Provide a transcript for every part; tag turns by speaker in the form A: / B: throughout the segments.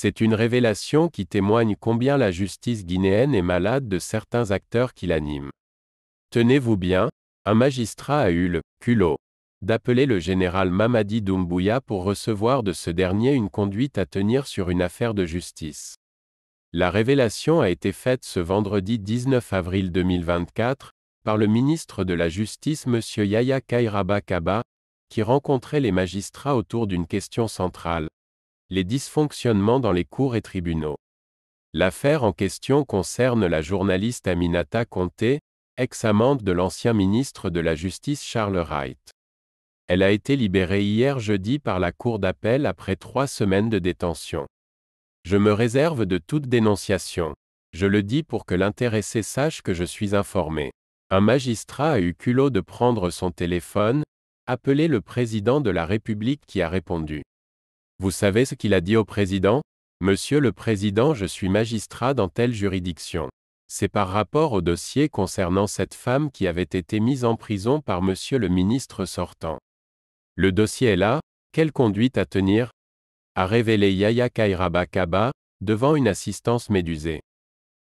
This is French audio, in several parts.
A: C'est une révélation qui témoigne combien la justice guinéenne est malade de certains acteurs qui l'animent. Tenez-vous bien, un magistrat a eu le culot d'appeler le général Mamadi Doumbouya pour recevoir de ce dernier une conduite à tenir sur une affaire de justice. La révélation a été faite ce vendredi 19 avril 2024 par le ministre de la Justice M. Yaya Kairaba Kaba, qui rencontrait les magistrats autour d'une question centrale, les dysfonctionnements dans les cours et tribunaux. L'affaire en question concerne la journaliste Aminata Conté, ex-amante de l'ancien ministre de la Justice Charles Wright. Elle a été libérée hier jeudi par la Cour d'appel après trois semaines de détention. Je me réserve de toute dénonciation. Je le dis pour que l'intéressé sache que je suis informé. Un magistrat a eu culot de prendre son téléphone, appeler le président de la République qui a répondu. Vous savez ce qu'il a dit au président Monsieur le Président, je suis magistrat dans telle juridiction. C'est par rapport au dossier concernant cette femme qui avait été mise en prison par Monsieur le ministre sortant. Le dossier est là, quelle conduite à tenir a révélé Yaya Kairaba Kaba, devant une assistance médusée.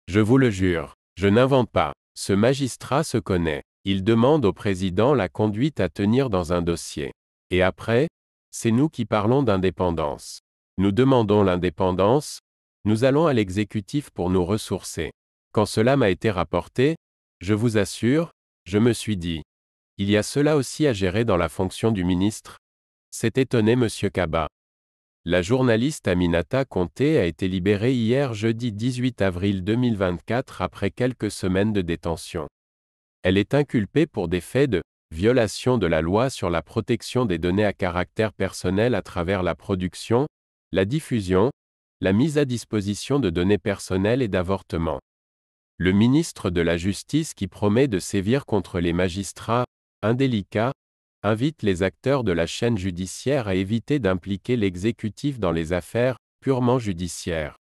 A: Je vous le jure, je n'invente pas. Ce magistrat se connaît. Il demande au président la conduite à tenir dans un dossier. Et après, c'est nous qui parlons d'indépendance. Nous demandons l'indépendance, nous allons à l'exécutif pour nous ressourcer. Quand cela m'a été rapporté, je vous assure, je me suis dit. Il y a cela aussi à gérer dans la fonction du ministre. C'est étonné M. Kaba. La journaliste Aminata Conté a été libérée hier jeudi 18 avril 2024 après quelques semaines de détention. Elle est inculpée pour des faits de violation de la loi sur la protection des données à caractère personnel à travers la production, la diffusion, la mise à disposition de données personnelles et d'avortement. Le ministre de la Justice qui promet de sévir contre les magistrats, indélicats, invite les acteurs de la chaîne judiciaire à éviter d'impliquer l'exécutif dans les affaires purement judiciaires.